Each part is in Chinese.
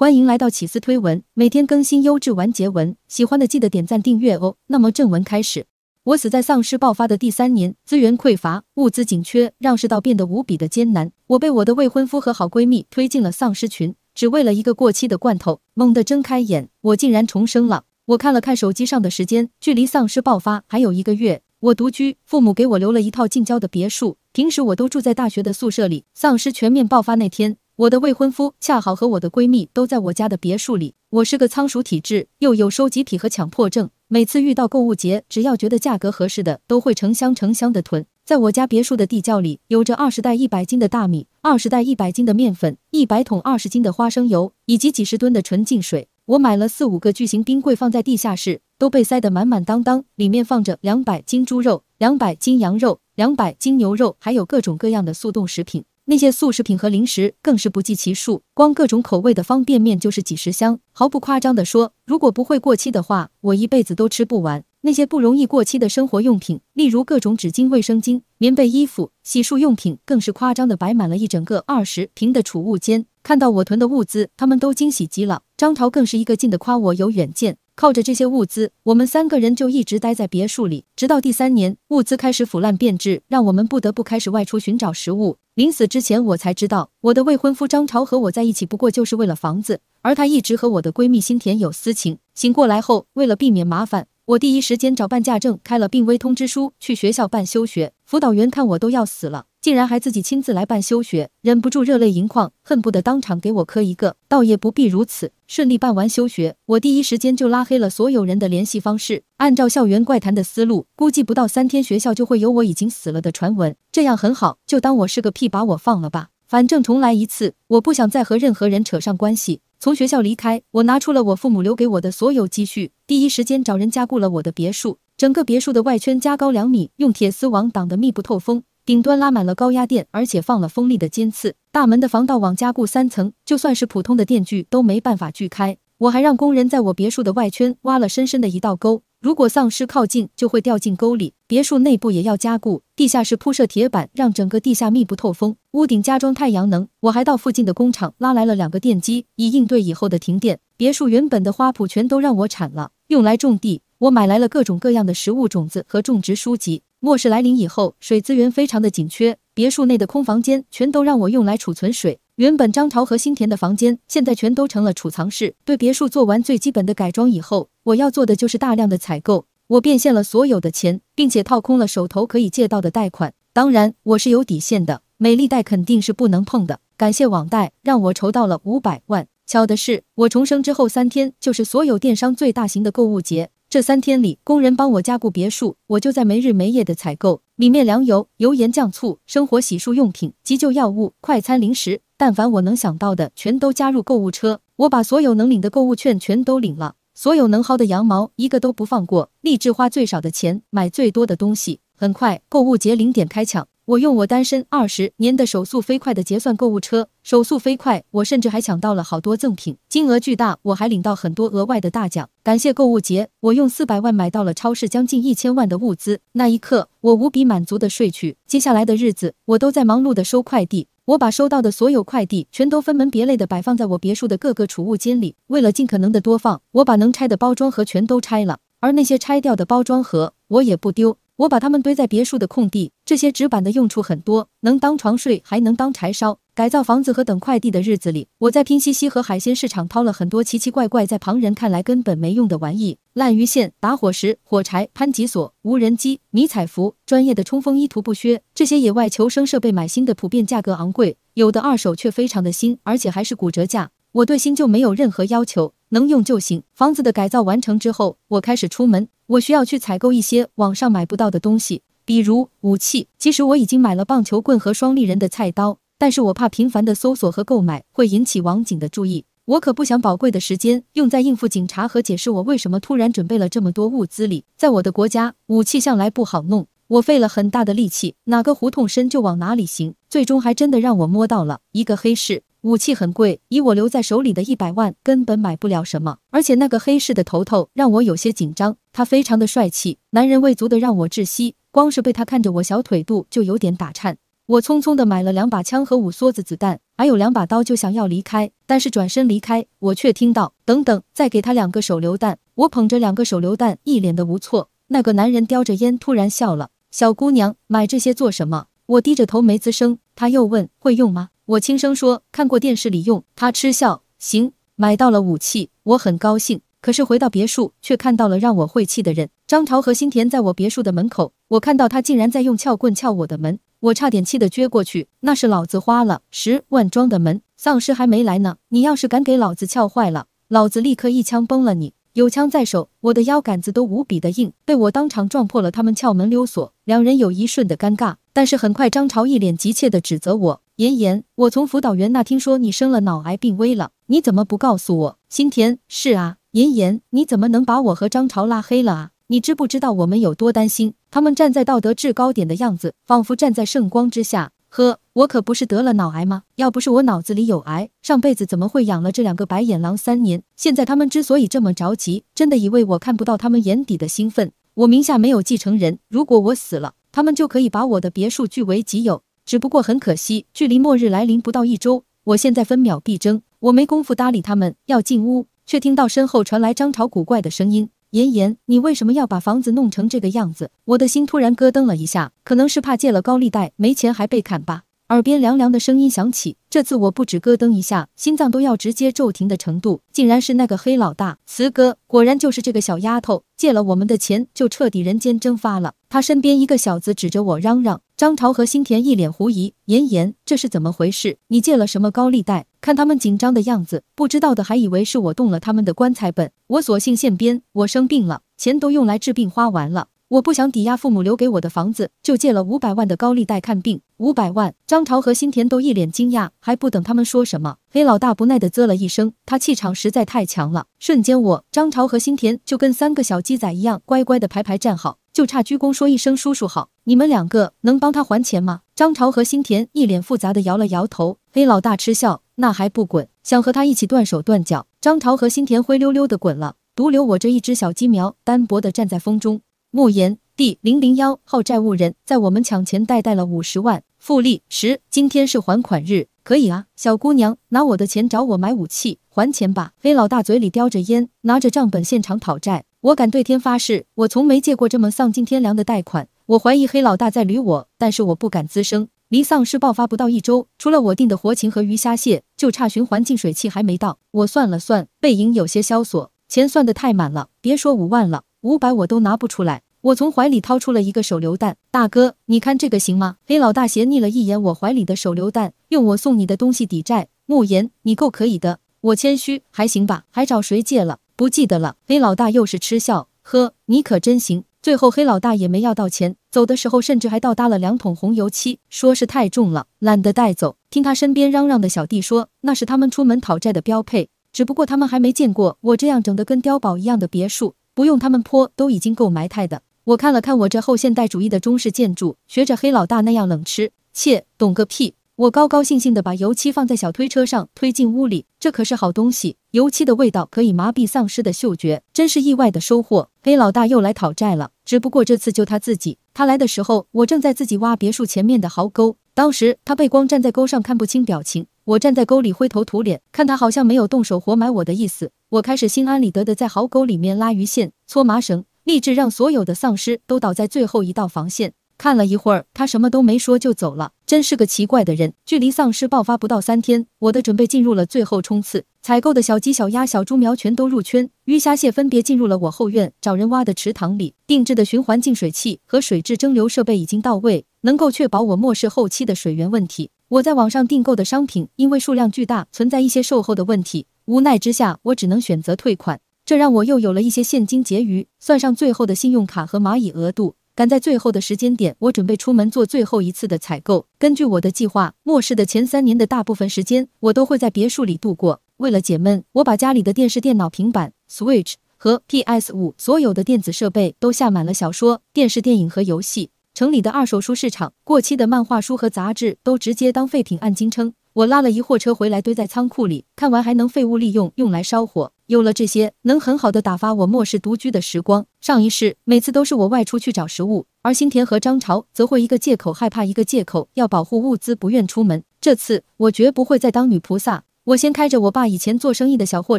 欢迎来到起思推文，每天更新优质完结文，喜欢的记得点赞订阅哦。那么正文开始。我死在丧尸爆发的第三年，资源匮乏，物资紧缺，让世道变得无比的艰难。我被我的未婚夫和好闺蜜推进了丧尸群，只为了一个过期的罐头。猛地睁开眼，我竟然重生了。我看了看手机上的时间，距离丧尸爆发还有一个月。我独居，父母给我留了一套近郊的别墅，平时我都住在大学的宿舍里。丧尸全面爆发那天。我的未婚夫恰好和我的闺蜜都在我家的别墅里。我是个仓鼠体质，又有收集癖和强迫症。每次遇到购物节，只要觉得价格合适的，都会成箱成箱的囤。在我家别墅的地窖里，有着二十袋一百斤的大米，二十袋一百斤的面粉，一百桶二十斤的花生油，以及几十吨的纯净水。我买了四五个巨型冰柜放在地下室，都被塞得满满当当。里面放着两百斤猪肉，两百斤羊肉，两百斤牛肉，还有各种各样的速冻食品。那些速食品和零食更是不计其数，光各种口味的方便面就是几十箱。毫不夸张地说，如果不会过期的话，我一辈子都吃不完。那些不容易过期的生活用品，例如各种纸巾、卫生巾、棉被、衣服、洗漱用品，更是夸张的摆满了一整个二十平的储物间。看到我囤的物资，他们都惊喜极了。张桃更是一个劲的夸我有远见。靠着这些物资，我们三个人就一直待在别墅里，直到第三年，物资开始腐烂变质，让我们不得不开始外出寻找食物。临死之前，我才知道我的未婚夫张朝和我在一起，不过就是为了房子，而他一直和我的闺蜜心田有私情。醒过来后，为了避免麻烦，我第一时间找办假证，开了病危通知书，去学校办休学。辅导员看我都要死了。竟然还自己亲自来办休学，忍不住热泪盈眶，恨不得当场给我磕一个。倒也不必如此，顺利办完休学，我第一时间就拉黑了所有人的联系方式。按照校园怪谈的思路，估计不到三天，学校就会有我已经死了的传闻。这样很好，就当我是个屁，把我放了吧。反正重来一次，我不想再和任何人扯上关系。从学校离开，我拿出了我父母留给我的所有积蓄，第一时间找人加固了我的别墅。整个别墅的外圈加高两米，用铁丝网挡得密不透风。顶端拉满了高压电，而且放了锋利的尖刺。大门的防盗网加固三层，就算是普通的电锯都没办法锯开。我还让工人在我别墅的外圈挖了深深的一道沟，如果丧尸靠近，就会掉进沟里。别墅内部也要加固，地下室铺设铁板，让整个地下密不透风。屋顶加装太阳能，我还到附近的工厂拉来了两个电机，以应对以后的停电。别墅原本的花圃全都让我铲了，用来种地。我买来了各种各样的食物种子和种植书籍。末世来临以后，水资源非常的紧缺，别墅内的空房间全都让我用来储存水。原本张朝和新田的房间，现在全都成了储藏室。对别墅做完最基本的改装以后，我要做的就是大量的采购。我变现了所有的钱，并且套空了手头可以借到的贷款。当然，我是有底线的，美丽贷肯定是不能碰的。感谢网贷，让我筹到了五百万。巧的是，我重生之后三天就是所有电商最大型的购物节。这三天里，工人帮我加固别墅，我就在没日没夜的采购，里面粮油、油盐酱醋、生活洗漱用品、急救药物、快餐零食，但凡我能想到的，全都加入购物车。我把所有能领的购物券全都领了，所有能薅的羊毛一个都不放过，立志花最少的钱买最多的东西。很快，购物节零点开抢，我用我单身二十年的手速飞快的结算购物车，手速飞快，我甚至还抢到了好多赠品，金额巨大，我还领到很多额外的大奖。感谢购物节，我用四百万买到了超市将近一千万的物资。那一刻，我无比满足的睡去。接下来的日子，我都在忙碌的收快递，我把收到的所有快递全都分门别类的摆放在我别墅的各个储物间里。为了尽可能的多放，我把能拆的包装盒全都拆了，而那些拆掉的包装盒我也不丢。我把它们堆在别墅的空地。这些纸板的用处很多，能当床睡，还能当柴烧。改造房子和等快递的日子里，我在拼夕夕和海鲜市场淘了很多奇奇怪怪，在旁人看来根本没用的玩意：烂鱼线、打火石、火柴、攀吉索、无人机、迷彩服、专业的冲锋衣、徒步靴。这些野外求生设备买新的普遍价格昂贵，有的二手却非常的新，而且还是骨折价。我对新就没有任何要求。能用就行。房子的改造完成之后，我开始出门。我需要去采购一些网上买不到的东西，比如武器。其实我已经买了棒球棍和双立人的菜刀，但是我怕频繁的搜索和购买会引起网警的注意。我可不想宝贵的时间用在应付警察和解释我为什么突然准备了这么多物资里。在我的国家，武器向来不好弄。我费了很大的力气，哪个胡同深就往哪里行，最终还真的让我摸到了一个黑市。武器很贵，以我留在手里的一百万根本买不了什么。而且那个黑市的头头让我有些紧张，他非常的帅气，男人味足的让我窒息，光是被他看着我小腿肚就有点打颤。我匆匆的买了两把枪和五梭子子弹，还有两把刀就想要离开，但是转身离开，我却听到等等，再给他两个手榴弹。我捧着两个手榴弹，一脸的无措。那个男人叼着烟，突然笑了。小姑娘，买这些做什么？我低着头没吱声。他又问，会用吗？我轻声说：“看过电视里用。”他嗤笑：“行，买到了武器，我很高兴。可是回到别墅，却看到了让我晦气的人——张朝和新田，在我别墅的门口。我看到他竟然在用撬棍撬我的门，我差点气得撅过去。那是老子花了十万装的门，丧尸还没来呢。你要是敢给老子撬坏了，老子立刻一枪崩了你！有枪在手，我的腰杆子都无比的硬，被我当场撞破了。他们撬门溜索，两人有一瞬的尴尬，但是很快，张朝一脸急切地指责我。”妍妍，我从辅导员那听说你生了脑癌，病危了，你怎么不告诉我？新田是啊，妍妍，你怎么能把我和张潮拉黑了啊？你知不知道我们有多担心？他们站在道德制高点的样子，仿佛站在圣光之下。呵，我可不是得了脑癌吗？要不是我脑子里有癌，上辈子怎么会养了这两个白眼狼三年？现在他们之所以这么着急，真的以为我看不到他们眼底的兴奋。我名下没有继承人，如果我死了，他们就可以把我的别墅据为己有。只不过很可惜，距离末日来临不到一周，我现在分秒必争，我没工夫搭理他们。要进屋，却听到身后传来张朝古怪的声音：“妍妍，你为什么要把房子弄成这个样子？”我的心突然咯噔了一下，可能是怕借了高利贷没钱还被砍吧。耳边凉凉的声音响起，这次我不止咯噔一下，心脏都要直接骤停的程度，竟然是那个黑老大，慈哥，果然就是这个小丫头，借了我们的钱就彻底人间蒸发了。他身边一个小子指着我嚷嚷。张朝和新田一脸狐疑：“妍妍，这是怎么回事？你借了什么高利贷？”看他们紧张的样子，不知道的还以为是我动了他们的棺材本。我索性现编：我生病了，钱都用来治病花完了。我不想抵押父母留给我的房子，就借了五百万的高利贷看病。五百万，张朝和新田都一脸惊讶，还不等他们说什么，黑老大不耐地啧了一声，他气场实在太强了，瞬间我张朝和新田就跟三个小鸡仔一样，乖乖的排排站好，就差鞠躬说一声叔叔好。你们两个能帮他还钱吗？张朝和新田一脸复杂的摇了摇头。黑老大嗤笑，那还不滚，想和他一起断手断脚。张朝和新田灰溜溜的滚了，独留我这一只小鸡苗，单薄的站在风中。慕言，D 零零幺号债务人在我们抢钱贷贷了五十万，复利十，今天是还款日，可以啊，小姑娘，拿我的钱找我买武器，还钱吧。黑老大嘴里叼着烟，拿着账本现场讨债。我敢对天发誓，我从没借过这么丧尽天良的贷款。我怀疑黑老大在捋我，但是我不敢吱声。离丧尸爆发不到一周，除了我订的活禽和鱼虾蟹，就差循环净水器还没到。我算了算，背影有些萧索，钱算得太满了，别说五万了。五百我都拿不出来。我从怀里掏出了一个手榴弹，大哥，你看这个行吗？黑老大斜睨了一眼我怀里的手榴弹，用我送你的东西抵债。慕言，你够可以的。我谦虚，还行吧？还找谁借了？不记得了。黑老大又是嗤笑，呵，你可真行。最后黑老大也没要到钱，走的时候甚至还倒搭了两桶红油漆，说是太重了，懒得带走。听他身边嚷嚷的小弟说，那是他们出门讨债的标配，只不过他们还没见过我这样整的跟碉堡一样的别墅。不用他们泼，都已经够埋汰的。我看了看我这后现代主义的中式建筑，学着黑老大那样冷吃，切，懂个屁！我高高兴兴地把油漆放在小推车上，推进屋里。这可是好东西，油漆的味道可以麻痹丧尸的嗅觉，真是意外的收获。黑老大又来讨债了，只不过这次就他自己。他来的时候，我正在自己挖别墅前面的壕沟。当时他背光站在沟上看不清表情，我站在沟里灰头土脸，看他好像没有动手活埋我的意思。我开始心安理得的在壕沟里面拉鱼线、搓麻绳，立志让所有的丧尸都倒在最后一道防线。看了一会儿，他什么都没说就走了，真是个奇怪的人。距离丧尸爆发不到三天，我的准备进入了最后冲刺。采购的小鸡、小鸭、小猪苗全都入圈，鱼、虾、蟹分别进入了我后院找人挖的池塘里。定制的循环净水器和水质蒸馏设备已经到位，能够确保我末世后期的水源问题。我在网上订购的商品，因为数量巨大，存在一些售后的问题。无奈之下，我只能选择退款，这让我又有了一些现金结余。算上最后的信用卡和蚂蚁额度，赶在最后的时间点，我准备出门做最后一次的采购。根据我的计划，末世的前三年的大部分时间，我都会在别墅里度过。为了解闷，我把家里的电视、电脑、平板、Switch 和 PS5 所有的电子设备都下满了小说、电视、电影和游戏。城里的二手书市场，过期的漫画书和杂志都直接当废品按斤称。我拉了一货车回来，堆在仓库里。看完还能废物利用，用来烧火。有了这些，能很好的打发我末世独居的时光。上一世每次都是我外出去找食物，而新田和张潮则会一个借口害怕，一个借口要保护物资，不愿出门。这次我绝不会再当女菩萨。我先开着我爸以前做生意的小货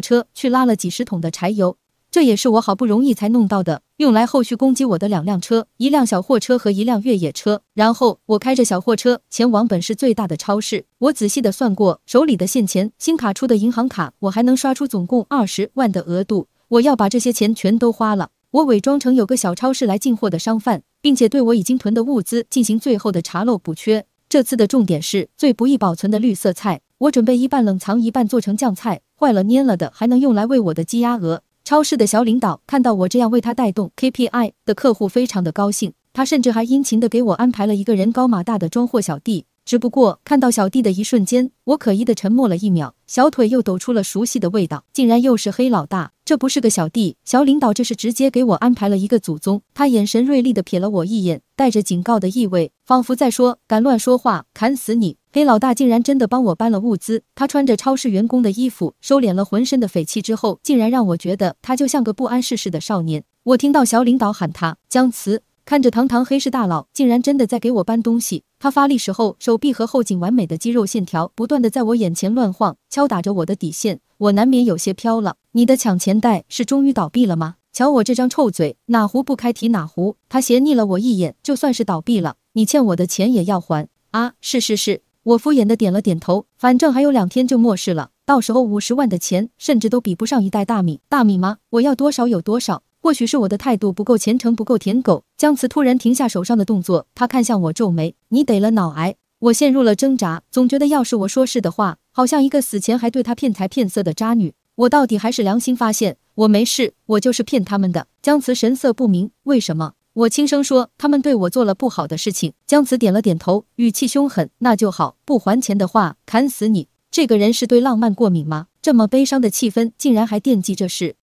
车去拉了几十桶的柴油。这也是我好不容易才弄到的，用来后续攻击我的两辆车，一辆小货车和一辆越野车。然后我开着小货车前往本市最大的超市。我仔细的算过，手里的现钱、新卡出的银行卡，我还能刷出总共二十万的额度。我要把这些钱全都花了。我伪装成有个小超市来进货的商贩，并且对我已经囤的物资进行最后的查漏补缺。这次的重点是最不易保存的绿色菜，我准备一半冷藏，一半做成酱菜。坏了、蔫了的还能用来喂我的鸡、鸭、鹅。超市的小领导看到我这样为他带动 KPI 的客户，非常的高兴。他甚至还殷勤的给我安排了一个人高马大的装货小弟。只不过看到小弟的一瞬间，我可疑的沉默了一秒，小腿又抖出了熟悉的味道，竟然又是黑老大。这不是个小弟，小领导这是直接给我安排了一个祖宗。他眼神锐利的瞥了我一眼，带着警告的意味，仿佛在说：敢乱说话，砍死你！黑老大竟然真的帮我搬了物资。他穿着超市员工的衣服，收敛了浑身的匪气之后，竟然让我觉得他就像个不谙世事的少年。我听到小领导喊他江慈，看着堂堂黑市大佬，竟然真的在给我搬东西。他发力时候，手臂和后颈完美的肌肉线条不断的在我眼前乱晃，敲打着我的底线。我难免有些飘了。你的抢钱袋是终于倒闭了吗？瞧我这张臭嘴，哪壶不开提哪壶。他斜睨了我一眼，就算是倒闭了，你欠我的钱也要还啊！是是是。我敷衍的点了点头，反正还有两天就末世了，到时候五十万的钱甚至都比不上一袋大米。大米吗？我要多少有多少。或许是我的态度不够虔诚，不够舔狗。江慈突然停下手上的动作，他看向我，皱眉：“你得了脑癌？”我陷入了挣扎，总觉得要是我说是的话，好像一个死前还对他骗财骗色的渣女。我到底还是良心发现，我没事，我就是骗他们的。江慈神色不明，为什么？我轻声说：“他们对我做了不好的事情。”江慈点了点头，语气凶狠：“那就好，不还钱的话，砍死你！”这个人是对浪漫过敏吗？这么悲伤的气氛，竟然还惦记这事。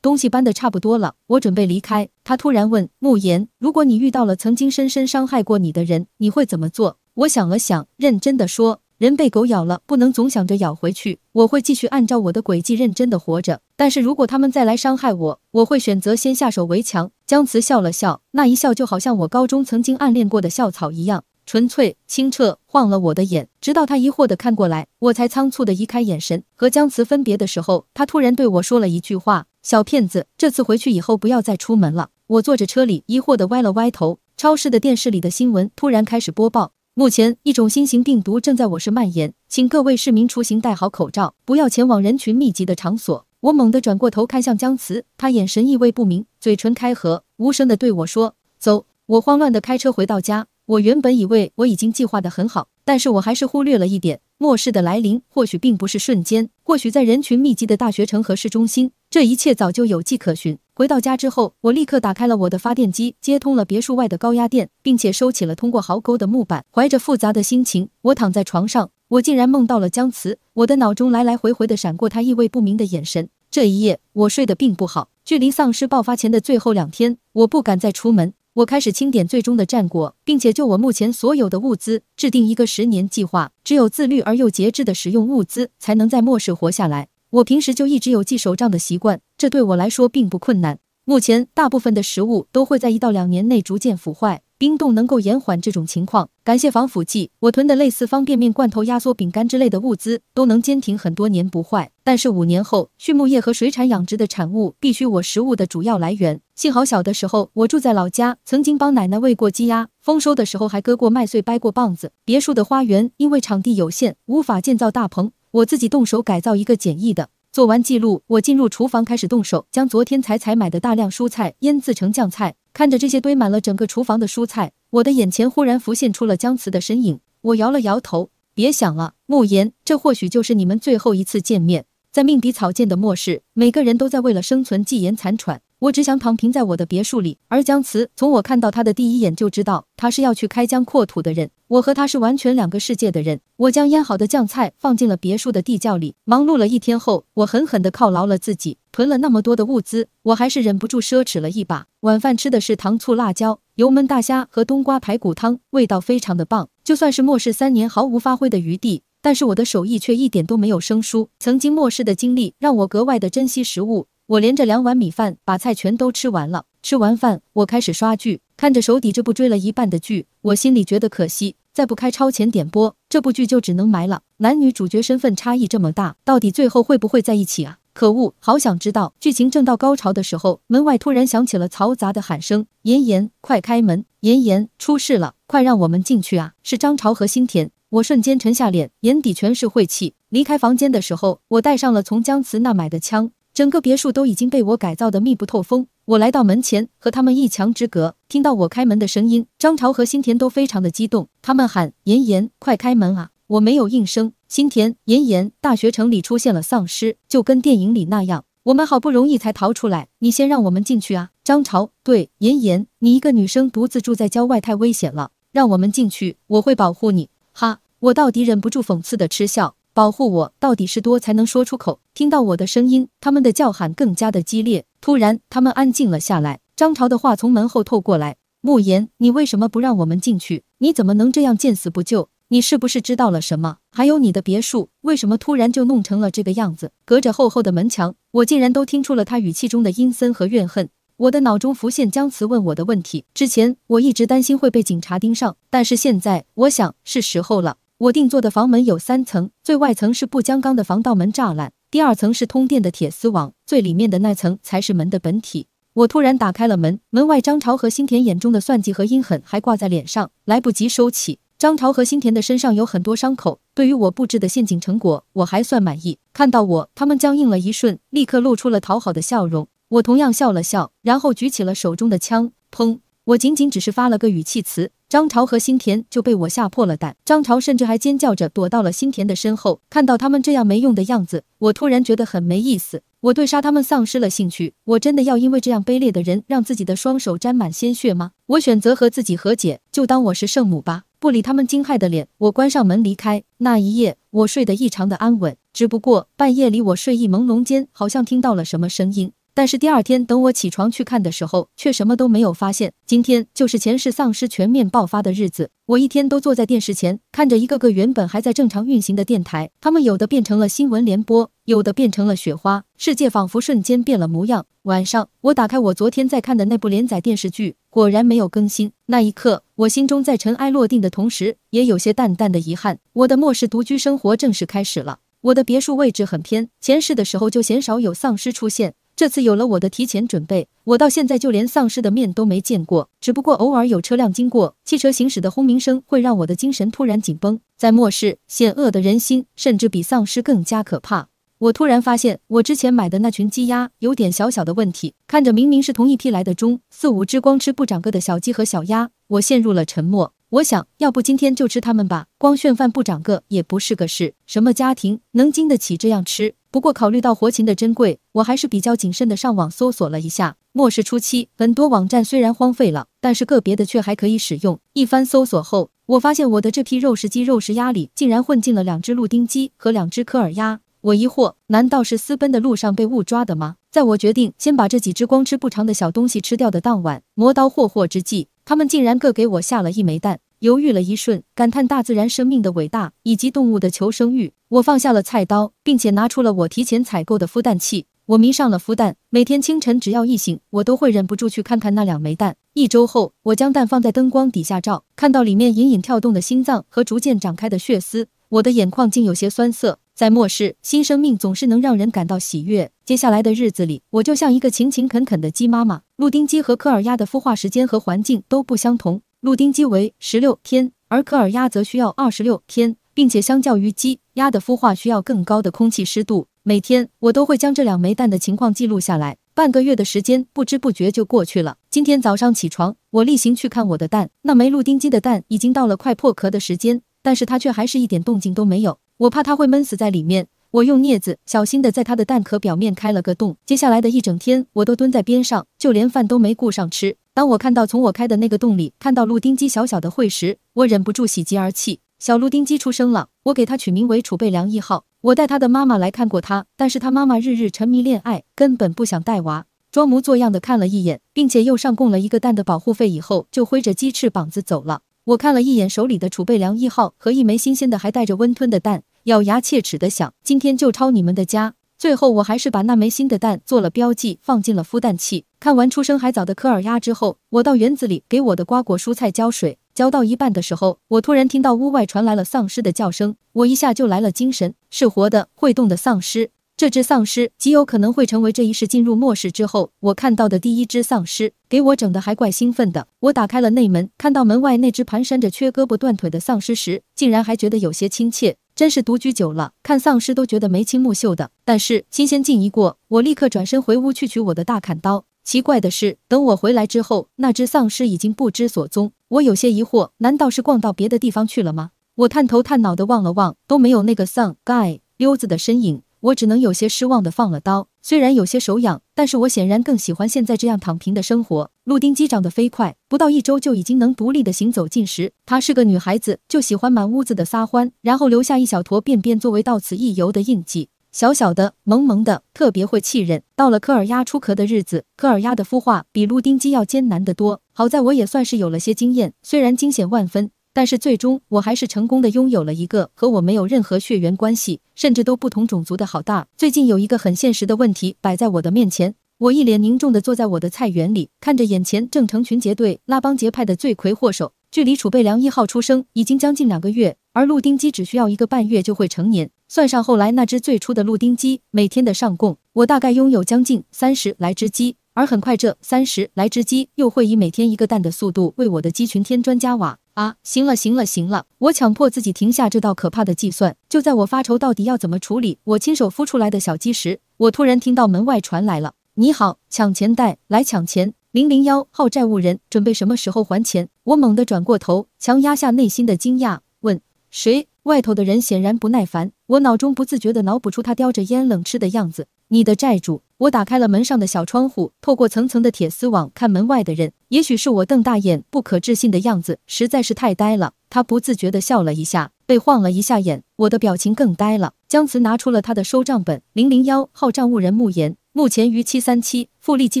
东西搬的差不多了，我准备离开。他突然问：“慕言，如果你遇到了曾经深深伤害过你的人，你会怎么做？”我想了想，认真的说：“人被狗咬了，不能总想着咬回去。我会继续按照我的轨迹认真的活着。但是如果他们再来伤害我，我会选择先下手为强。”江辞笑了笑，那一笑就好像我高中曾经暗恋过的校草一样，纯粹清澈，晃了我的眼。直到他疑惑的看过来，我才仓促的移开眼神。和江辞分别的时候，他突然对我说了一句话：“小骗子，这次回去以后不要再出门了。”我坐着车里，疑惑的歪了歪头。超市的电视里的新闻突然开始播报：“目前一种新型病毒正在我市蔓延，请各位市民出行戴好口罩，不要前往人群密集的场所。”我猛地转过头看向江慈，他眼神意味不明，嘴唇开合，无声地对我说：“走。”我慌乱地开车回到家。我原本以为我已经计划得很好，但是我还是忽略了一点：末世的来临或许并不是瞬间，或许在人群密集的大学城和市中心，这一切早就有迹可循。回到家之后，我立刻打开了我的发电机，接通了别墅外的高压电，并且收起了通过壕沟的木板。怀着复杂的心情，我躺在床上。我竟然梦到了江慈，我的脑中来来回回的闪过他意味不明的眼神。这一夜我睡得并不好，距离丧尸爆发前的最后两天，我不敢再出门。我开始清点最终的战果，并且就我目前所有的物资，制定一个十年计划。只有自律而又节制的使用物资，才能在末世活下来。我平时就一直有记手账的习惯，这对我来说并不困难。目前大部分的食物都会在一到两年内逐渐腐坏。冰冻能够延缓这种情况。感谢防腐剂，我囤的类似方便面、罐头、压缩饼干之类的物资都能坚挺很多年不坏。但是五年后，畜牧业和水产养殖的产物必须我食物的主要来源。幸好小的时候我住在老家，曾经帮奶奶喂过鸡鸭，丰收的时候还割过麦穗、掰过棒子。别墅的花园因为场地有限，无法建造大棚，我自己动手改造一个简易的。做完记录，我进入厨房开始动手，将昨天才采买的大量蔬菜腌制成酱菜。看着这些堆满了整个厨房的蔬菜，我的眼前忽然浮现出了姜慈的身影。我摇了摇头，别想了，慕言，这或许就是你们最后一次见面。在命比草贱的末世，每个人都在为了生存，积延残喘。我只想躺平在我的别墅里，而姜慈，从我看到他的第一眼就知道他是要去开疆扩土的人。我和他是完全两个世界的人。我将腌好的酱菜放进了别墅的地窖里。忙碌了一天后，我狠狠地犒劳了自己，囤了那么多的物资，我还是忍不住奢侈了一把。晚饭吃的是糖醋辣椒、油焖大虾和冬瓜排骨汤，味道非常的棒。就算是末世三年毫无发挥的余地，但是我的手艺却一点都没有生疏。曾经末世的经历让我格外的珍惜食物。我连着两碗米饭，把菜全都吃完了。吃完饭，我开始刷剧，看着手底这部追了一半的剧，我心里觉得可惜。再不开超前点播，这部剧就只能埋了。男女主角身份差异这么大，到底最后会不会在一起啊？可恶，好想知道！剧情正到高潮的时候，门外突然响起了嘈杂的喊声：“妍妍，快开门！妍妍，出事了，快让我们进去啊！”是张朝和新田。我瞬间沉下脸，眼底全是晦气。离开房间的时候，我带上了从江慈那买的枪。整个别墅都已经被我改造的密不透风。我来到门前，和他们一墙之隔。听到我开门的声音，张朝和新田都非常的激动，他们喊：“妍妍，快开门啊！”我没有应声。新田，妍妍，大学城里出现了丧尸，就跟电影里那样。我们好不容易才逃出来，你先让我们进去啊！张朝，对，妍妍，你一个女生独自住在郊外太危险了，让我们进去，我会保护你。哈，我到底忍不住讽刺的嗤笑。保护我，到底是多才能说出口？听到我的声音，他们的叫喊更加的激烈。突然，他们安静了下来。张朝的话从门后透过来：“慕言，你为什么不让我们进去？你怎么能这样见死不救？你是不是知道了什么？还有你的别墅，为什么突然就弄成了这个样子？”隔着厚厚的门墙，我竟然都听出了他语气中的阴森和怨恨。我的脑中浮现江慈问我的问题。之前我一直担心会被警察盯上，但是现在，我想是时候了。我定做的房门有三层，最外层是不锈钢的防盗门栅栏，第二层是通电的铁丝网，最里面的那层才是门的本体。我突然打开了门，门外张朝和新田眼中的算计和阴狠还挂在脸上，来不及收起。张朝和新田的身上有很多伤口，对于我布置的陷阱成果，我还算满意。看到我，他们僵硬了一瞬，立刻露出了讨好的笑容。我同样笑了笑，然后举起了手中的枪，砰！我仅仅只是发了个语气词，张潮和新田就被我吓破了胆。张潮甚至还尖叫着躲到了新田的身后。看到他们这样没用的样子，我突然觉得很没意思。我对杀他们丧失了兴趣。我真的要因为这样卑劣的人让自己的双手沾满鲜血吗？我选择和自己和解，就当我是圣母吧。不理他们惊骇的脸，我关上门离开。那一夜，我睡得异常的安稳。只不过半夜里，我睡意朦胧间，好像听到了什么声音。但是第二天等我起床去看的时候，却什么都没有发现。今天就是前世丧尸全面爆发的日子，我一天都坐在电视前，看着一个个原本还在正常运行的电台，他们有的变成了新闻联播，有的变成了雪花，世界仿佛瞬间变了模样。晚上，我打开我昨天在看的那部连载电视剧，果然没有更新。那一刻，我心中在尘埃落定的同时，也有些淡淡的遗憾。我的末世独居生活正式开始了。我的别墅位置很偏，前世的时候就鲜少有丧尸出现。这次有了我的提前准备，我到现在就连丧尸的面都没见过。只不过偶尔有车辆经过，汽车行驶的轰鸣声会让我的精神突然紧绷。在末世，险恶的人心甚至比丧尸更加可怕。我突然发现，我之前买的那群鸡鸭有点小小的问题。看着明明是同一批来的中四五只光吃不长个的小鸡和小鸭，我陷入了沉默。我想要不今天就吃他们吧，光炫饭不长个也不是个事，什么家庭能经得起这样吃？不过考虑到活禽的珍贵，我还是比较谨慎的上网搜索了一下。末世初期，很多网站虽然荒废了，但是个别的却还可以使用。一番搜索后，我发现我的这批肉食鸡、肉食鸭里竟然混进了两只鹿丁鸡和两只科尔鸭。我疑惑，难道是私奔的路上被误抓的吗？在我决定先把这几只光吃不长的小东西吃掉的当晚，磨刀霍霍之际。他们竟然各给我下了一枚蛋，犹豫了一瞬，感叹大自然生命的伟大以及动物的求生欲。我放下了菜刀，并且拿出了我提前采购的孵蛋器。我迷上了孵蛋，每天清晨只要一醒，我都会忍不住去看看那两枚蛋。一周后，我将蛋放在灯光底下照，看到里面隐隐跳动的心脏和逐渐展开的血丝，我的眼眶竟有些酸涩。在末世，新生命总是能让人感到喜悦。接下来的日子里，我就像一个勤勤恳恳的鸡妈妈。陆丁鸡和科尔鸭的孵化时间和环境都不相同，陆丁鸡为十六天，而科尔鸭则需要二十六天，并且相较于鸡、鸭的孵化需要更高的空气湿度。每天我都会将这两枚蛋的情况记录下来。半个月的时间不知不觉就过去了。今天早上起床，我例行去看我的蛋。那枚陆丁鸡的蛋已经到了快破壳的时间，但是它却还是一点动静都没有。我怕他会闷死在里面，我用镊子小心地在他的蛋壳表面开了个洞。接下来的一整天，我都蹲在边上，就连饭都没顾上吃。当我看到从我开的那个洞里看到绿丁鸡小小的喙时，我忍不住喜极而泣。小绿丁鸡出生了，我给它取名为储备粮一号。我带它的妈妈来看过它，但是它妈妈日日沉迷恋爱，根本不想带娃。装模作样的看了一眼，并且又上供了一个蛋的保护费以后，就挥着鸡翅膀子走了。我看了一眼手里的储备粮一号和一枚新鲜的还带着温吞的蛋。咬牙切齿地想，今天就抄你们的家。最后，我还是把那枚新的蛋做了标记，放进了孵蛋器。看完出生还早的科尔鸭之后，我到园子里给我的瓜果蔬菜浇水。浇到一半的时候，我突然听到屋外传来了丧尸的叫声，我一下就来了精神。是活的、会动的丧尸。这只丧尸极有可能会成为这一世进入末世之后我看到的第一只丧尸。给我整的还怪兴奋的。我打开了内门，看到门外那只蹒跚着、缺胳膊断腿的丧尸时，竟然还觉得有些亲切。真是独居久了，看丧尸都觉得眉清目秀的。但是新鲜劲一过，我立刻转身回屋去取我的大砍刀。奇怪的是，等我回来之后，那只丧尸已经不知所踪。我有些疑惑，难道是逛到别的地方去了吗？我探头探脑的望了望，都没有那个丧 guy 溜子的身影。我只能有些失望的放了刀。虽然有些手痒，但是我显然更喜欢现在这样躺平的生活。陆丁鸡长得飞快，不到一周就已经能独立的行走进食。她是个女孩子，就喜欢满屋子的撒欢，然后留下一小坨便便作为到此一游的印记。小小的，萌萌的，特别会气人。到了科尔鸭出壳的日子，科尔鸭的孵化比陆丁鸡要艰难得多。好在我也算是有了些经验，虽然惊险万分。但是最终，我还是成功的拥有了一个和我没有任何血缘关系，甚至都不同种族的好大。最近有一个很现实的问题摆在我的面前，我一脸凝重的坐在我的菜园里，看着眼前正成群结队、拉帮结派的罪魁祸首。距离储备粮一号出生已经将近两个月，而鹿丁鸡只需要一个半月就会成年。算上后来那只最初的鹿丁鸡每天的上供，我大概拥有将近三十来只鸡。而很快，这三十来只鸡又会以每天一个蛋的速度为我的鸡群添砖加瓦。啊！行了，行了，行了！我强迫自己停下这道可怕的计算。就在我发愁到底要怎么处理我亲手孵出来的小鸡时，我突然听到门外传来了：“你好，抢钱袋来抢钱，零零幺号债务人，准备什么时候还钱？”我猛地转过头，强压下内心的惊讶，问：“谁？”外头的人显然不耐烦，我脑中不自觉地脑补出他叼着烟冷吃的样子。你的债主。我打开了门上的小窗户，透过层层的铁丝网看门外的人。也许是我瞪大眼、不可置信的样子实在是太呆了，他不自觉地笑了一下，被晃了一下眼，我的表情更呆了。江辞拿出了他的收账本，零零幺号账务人慕言，目前逾期三七，复利计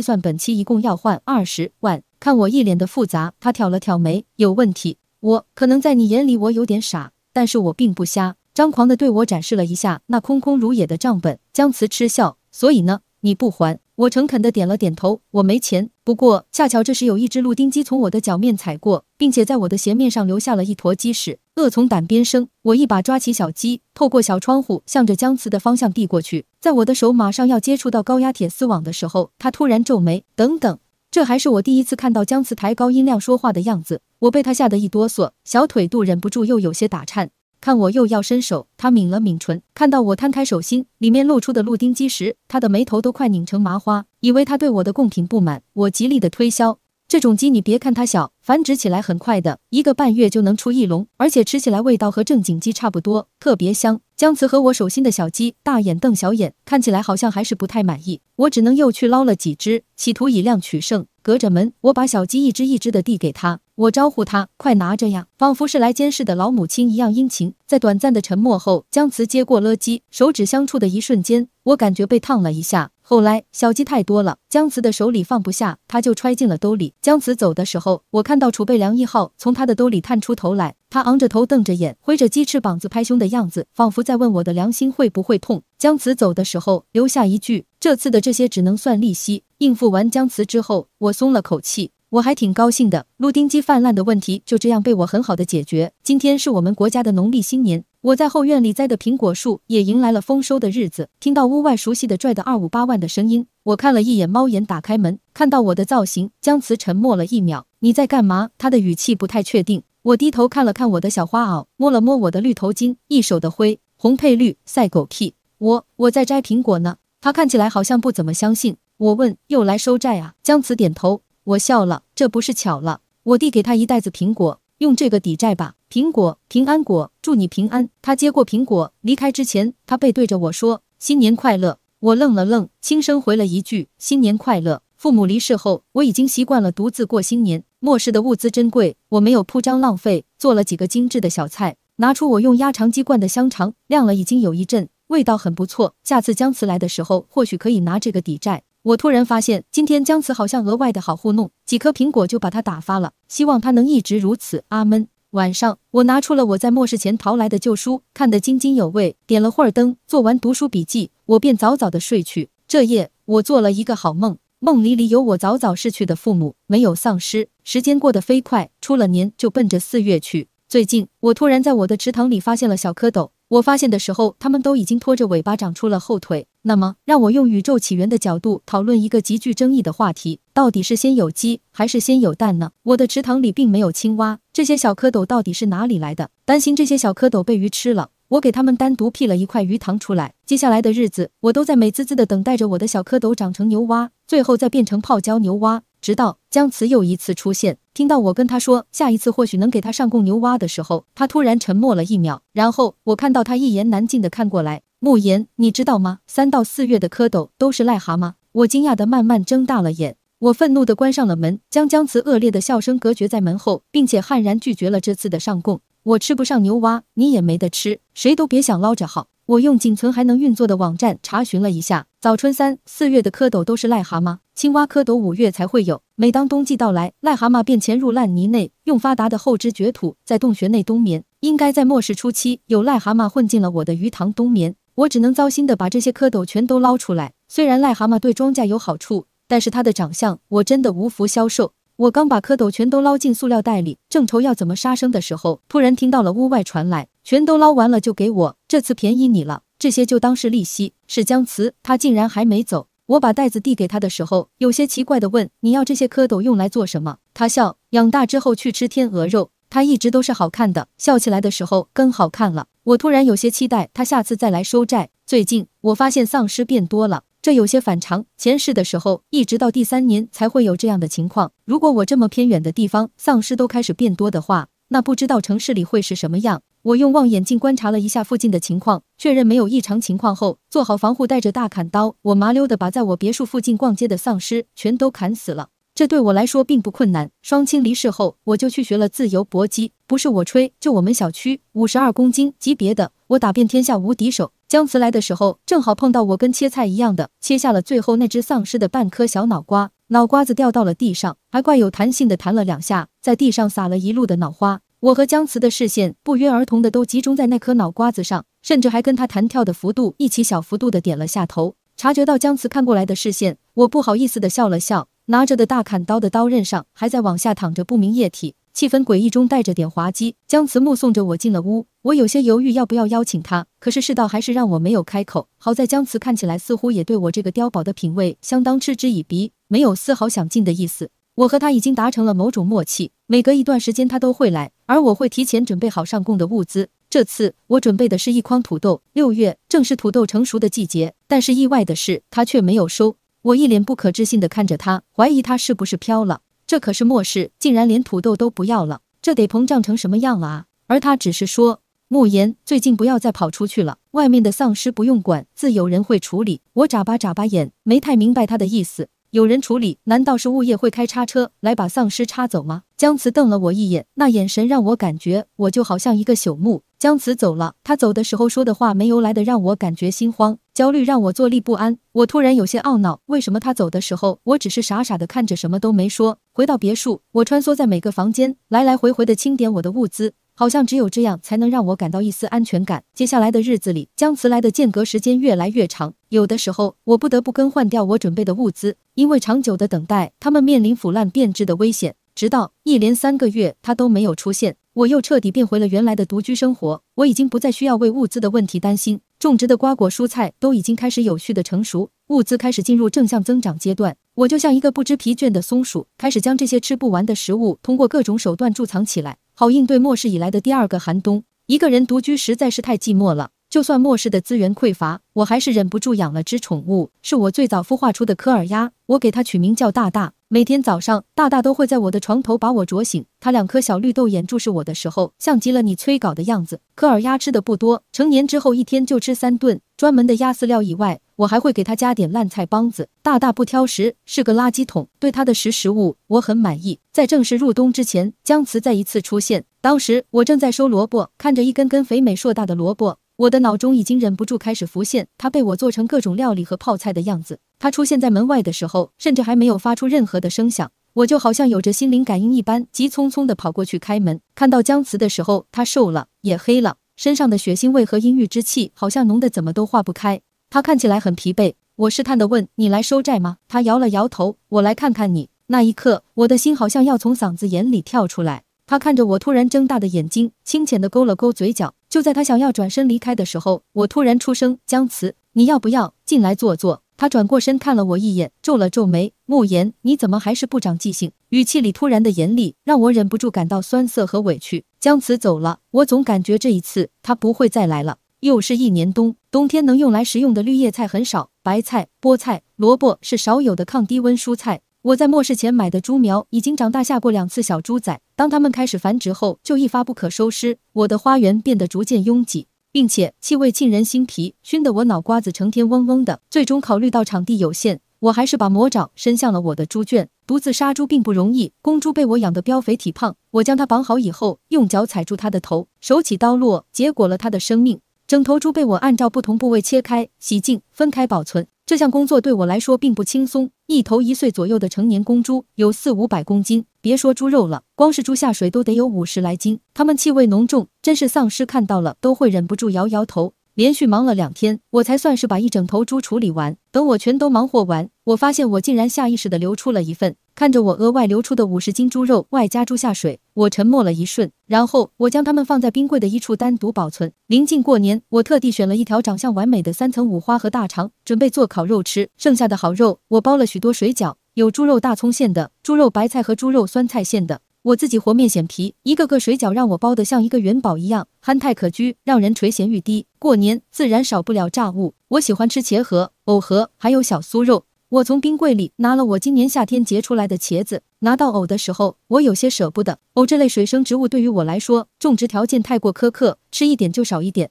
算，本期一共要换二十万。看我一脸的复杂，他挑了挑眉，有问题？我可能在你眼里我有点傻，但是我并不瞎。张狂的对我展示了一下那空空如也的账本。江辞嗤笑，所以呢？你不还？我诚恳地点了点头。我没钱，不过恰巧这时有一只鹿丁鸡从我的脚面踩过，并且在我的鞋面上留下了一坨鸡屎。恶从胆边生，我一把抓起小鸡，透过小窗户向着姜慈的方向递过去。在我的手马上要接触到高压铁丝网的时候，他突然皱眉：“等等，这还是我第一次看到姜慈抬高音量说话的样子。”我被他吓得一哆嗦，小腿肚忍不住又有些打颤。看我又要伸手，他抿了抿唇，看到我摊开手心，里面露出的鹿丁鸡时，他的眉头都快拧成麻花，以为他对我的贡品不满。我极力的推销：这种鸡你别看它小，繁殖起来很快的，一个半月就能出一笼，而且吃起来味道和正经鸡差不多，特别香。姜慈和我手心的小鸡大眼瞪小眼，看起来好像还是不太满意，我只能又去捞了几只，企图以量取胜。隔着门，我把小鸡一只一只的递给他，我招呼他快拿着呀，仿佛是来监视的老母亲一样殷勤。在短暂的沉默后，江慈接过了鸡，手指相触的一瞬间，我感觉被烫了一下。后来小鸡太多了，江慈的手里放不下，他就揣进了兜里。江慈走的时候，我看到储备粮一号从他的兜里探出头来，他昂着头，瞪着眼，挥着鸡翅膀子拍胸的样子，仿佛在问我的良心会不会痛。江慈走的时候留下一句。这次的这些只能算利息。应付完江慈之后，我松了口气，我还挺高兴的。鹿丁基泛滥的问题就这样被我很好的解决。今天是我们国家的农历新年，我在后院里栽的苹果树也迎来了丰收的日子。听到屋外熟悉的拽的二五八万的声音，我看了一眼猫眼，打开门，看到我的造型，江慈沉默了一秒。你在干嘛？他的语气不太确定。我低头看了看我的小花袄，摸了摸我的绿头巾，一手的灰红配绿，赛狗屁。我我在摘苹果呢。他看起来好像不怎么相信我，问：“又来收债啊？”江慈点头，我笑了，这不是巧了？我递给他一袋子苹果，用这个抵债吧。苹果，平安果，祝你平安。他接过苹果，离开之前，他背对着我说：“新年快乐。”我愣了愣，轻声回了一句：“新年快乐。”父母离世后，我已经习惯了独自过新年。末世的物资珍贵，我没有铺张浪费，做了几个精致的小菜，拿出我用鸭肠机灌的香肠，晾了已经有一阵。味道很不错，下次姜慈来的时候，或许可以拿这个抵债。我突然发现，今天姜慈好像额外的好糊弄，几颗苹果就把他打发了。希望他能一直如此。阿闷。晚上，我拿出了我在末世前淘来的旧书，看得津津有味。点了会儿灯，做完读书笔记，我便早早的睡去。这夜，我做了一个好梦，梦里里有我早早逝去的父母，没有丧尸。时间过得飞快，出了年就奔着四月去。最近，我突然在我的池塘里发现了小蝌蚪。我发现的时候，它们都已经拖着尾巴长出了后腿。那么，让我用宇宙起源的角度讨论一个极具争议的话题：到底是先有鸡还是先有蛋呢？我的池塘里并没有青蛙，这些小蝌蚪到底是哪里来的？担心这些小蝌蚪被鱼吃了，我给他们单独辟了一块鱼塘出来。接下来的日子，我都在美滋滋的等待着我的小蝌蚪长成牛蛙，最后再变成泡椒牛蛙。直到江慈又一次出现，听到我跟他说下一次或许能给他上供牛蛙的时候，他突然沉默了一秒，然后我看到他一言难尽的看过来。慕言，你知道吗？三到四月的蝌蚪都是癞蛤蟆。我惊讶的慢慢睁大了眼，我愤怒的关上了门，将江慈恶劣的笑声隔绝在门后，并且悍然拒绝了这次的上供。我吃不上牛蛙，你也没得吃，谁都别想捞着好。我用仅存还能运作的网站查询了一下，早春三四月的蝌蚪都是癞蛤蟆，青蛙蝌蚪五月才会有。每当冬季到来，癞蛤蟆便潜入烂泥内，用发达的后肢掘土，在洞穴内冬眠。应该在末世初期，有癞蛤蟆混进了我的鱼塘冬眠，我只能糟心的把这些蝌蚪全都捞出来。虽然癞蛤蟆对庄稼有好处，但是它的长相我真的无福消受。我刚把蝌蚪全都捞进塑料袋里，正愁要怎么杀生的时候，突然听到了屋外传来，全都捞完了就给我。这次便宜你了，这些就当是利息。是姜慈，他竟然还没走。我把袋子递给他的时候，有些奇怪的问：“你要这些蝌蚪用来做什么？”他笑：“养大之后去吃天鹅肉。”他一直都是好看的，笑起来的时候更好看了。我突然有些期待他下次再来收债。最近我发现丧尸变多了，这有些反常。前世的时候，一直到第三年才会有这样的情况。如果我这么偏远的地方丧尸都开始变多的话，那不知道城市里会是什么样。我用望远镜观察了一下附近的情况，确认没有异常情况后，做好防护，带着大砍刀，我麻溜的把在我别墅附近逛街的丧尸全都砍死了。这对我来说并不困难。双亲离世后，我就去学了自由搏击，不是我吹，就我们小区五十二公斤级别的，我打遍天下无敌手。姜慈来的时候，正好碰到我，跟切菜一样的切下了最后那只丧尸的半颗小脑瓜，脑瓜子掉到了地上，还怪有弹性的弹了两下，在地上撒了一路的脑花。我和江辞的视线不约而同的都集中在那颗脑瓜子上，甚至还跟他弹跳的幅度一起小幅度的点了下头。察觉到江辞看过来的视线，我不好意思的笑了笑。拿着的大砍刀的刀刃上还在往下淌着不明液体，气氛诡异中带着点滑稽。江辞目送着我进了屋，我有些犹豫要不要邀请他，可是世道还是让我没有开口。好在江辞看起来似乎也对我这个碉堡的品味相当嗤之以鼻，没有丝毫想进的意思。我和他已经达成了某种默契，每隔一段时间他都会来。而我会提前准备好上供的物资。这次我准备的是一筐土豆，六月正是土豆成熟的季节。但是意外的是，他却没有收。我一脸不可置信地看着他，怀疑他是不是飘了？这可是末世，竟然连土豆都不要了？这得膨胀成什么样了啊？而他只是说：“莫言，最近不要再跑出去了，外面的丧尸不用管，自有人会处理。”我眨巴眨巴眼，没太明白他的意思。有人处理？难道是物业会开叉车来把丧尸叉走吗？江慈瞪了我一眼，那眼神让我感觉我就好像一个朽木。江慈走了，他走的时候说的话没由来的让我感觉心慌、焦虑，让我坐立不安。我突然有些懊恼，为什么他走的时候我只是傻傻的看着，什么都没说。回到别墅，我穿梭在每个房间，来来回回的清点我的物资。好像只有这样才能让我感到一丝安全感。接下来的日子里，姜辞来的间隔时间越来越长，有的时候我不得不更换掉我准备的物资，因为长久的等待，他们面临腐烂变质的危险。直到一连三个月他都没有出现，我又彻底变回了原来的独居生活。我已经不再需要为物资的问题担心，种植的瓜果蔬菜都已经开始有序的成熟，物资开始进入正向增长阶段。我就像一个不知疲倦的松鼠，开始将这些吃不完的食物通过各种手段贮藏起来。好应对末世以来的第二个寒冬。一个人独居实在是太寂寞了。就算末世的资源匮乏，我还是忍不住养了只宠物，是我最早孵化出的科尔鸭。我给它取名叫大大。每天早上，大大都会在我的床头把我啄醒。它两颗小绿豆眼注视我的时候，像极了你催稿的样子。科尔鸭吃的不多，成年之后一天就吃三顿，专门的鸭饲料以外。我还会给他加点烂菜帮子，大大不挑食，是个垃圾桶。对他的识食物，我很满意。在正式入冬之前，姜慈再一次出现。当时我正在收萝卜，看着一根根肥美硕大的萝卜，我的脑中已经忍不住开始浮现他被我做成各种料理和泡菜的样子。他出现在门外的时候，甚至还没有发出任何的声响，我就好像有着心灵感应一般，急匆匆地跑过去开门。看到姜慈的时候，他瘦了，也黑了，身上的血腥味和阴郁之气好像浓得怎么都化不开。他看起来很疲惫，我试探地问：“你来收债吗？”他摇了摇头。我来看看你。那一刻，我的心好像要从嗓子眼里跳出来。他看着我突然睁大的眼睛，清浅的勾了勾嘴角。就在他想要转身离开的时候，我突然出声：“江慈，你要不要进来坐坐？”他转过身看了我一眼，皱了皱眉：“慕言，你怎么还是不长记性？”语气里突然的严厉让我忍不住感到酸涩和委屈。江慈走了，我总感觉这一次他不会再来了。又是一年冬，冬天能用来食用的绿叶菜很少，白菜、菠菜、萝卜是少有的抗低温蔬菜。我在末世前买的猪苗已经长大，下过两次小猪仔。当它们开始繁殖后，就一发不可收拾。我的花园变得逐渐拥挤，并且气味沁人心脾，熏得我脑瓜子成天嗡嗡的。最终考虑到场地有限，我还是把魔爪伸向了我的猪圈。独自杀猪并不容易，公猪被我养得膘肥体胖。我将它绑好以后，用脚踩住它的头，手起刀落，结果了它的生命。整头猪被我按照不同部位切开、洗净、分开保存。这项工作对我来说并不轻松。一头一岁左右的成年公猪有四五百公斤，别说猪肉了，光是猪下水都得有五十来斤。它们气味浓重，真是丧尸看到了都会忍不住摇摇头。连续忙了两天，我才算是把一整头猪处理完。等我全都忙活完，我发现我竟然下意识地流出了一份。看着我额外流出的五十斤猪肉，外加猪下水。我沉默了一瞬，然后我将它们放在冰柜的一处单独保存。临近过年，我特地选了一条长相完美的三层五花和大肠，准备做烤肉吃。剩下的好肉，我包了许多水饺，有猪肉大葱馅的、猪肉白菜和猪肉酸菜馅的。我自己和面显皮，一个个水饺让我包得像一个元宝一样憨态可掬，让人垂涎欲滴。过年自然少不了炸物，我喜欢吃茄盒、藕盒，还有小酥肉。我从冰柜里拿了我今年夏天结出来的茄子，拿到藕的时候，我有些舍不得。藕这类水生植物对于我来说，种植条件太过苛刻，吃一点就少一点。